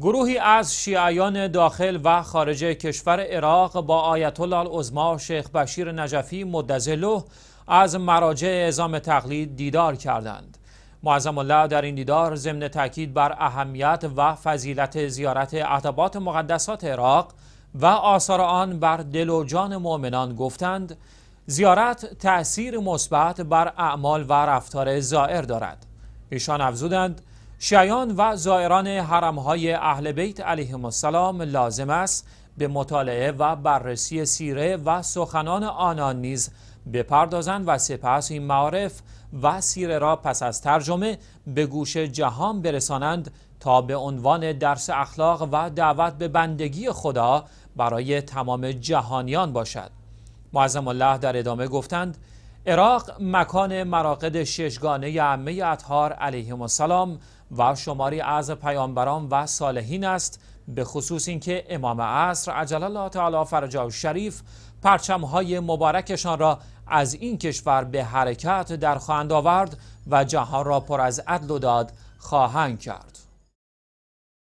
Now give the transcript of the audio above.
گروهی از شیعیان داخل و خارج کشور عراق با آیت الله عظما شیخ بشیر نجفی مدزلو از مراجع اعزام تقلید دیدار کردند معظم الله در این دیدار ضمن تاکید بر اهمیت و فضیلت زیارت اعتبات مقدسات عراق و آثار آن بر دل و جان مؤمنان گفتند زیارت تأثیر مثبت بر اعمال و رفتار زائر دارد ایشان افزودند شیعان و زائران حرمهای اهل بیت علیه السلام لازم است به مطالعه و بررسی سیره و سخنان آنان نیز بپردازند و سپس این معارف و سیره را پس از ترجمه به گوش جهان برسانند تا به عنوان درس اخلاق و دعوت به بندگی خدا برای تمام جهانیان باشد معظم الله در ادامه گفتند عراق مکان مراقد ششگانه عمه اطهار علیه السلام و شماری از پیامبران و صالحین است به خصوص اینکه امام عصر عجل الله تعالی فرجا و شریف پرچمهای مبارکشان را از این کشور به حرکت در خواهند آورد و جهان را پر از عدل و داد خواهند کرد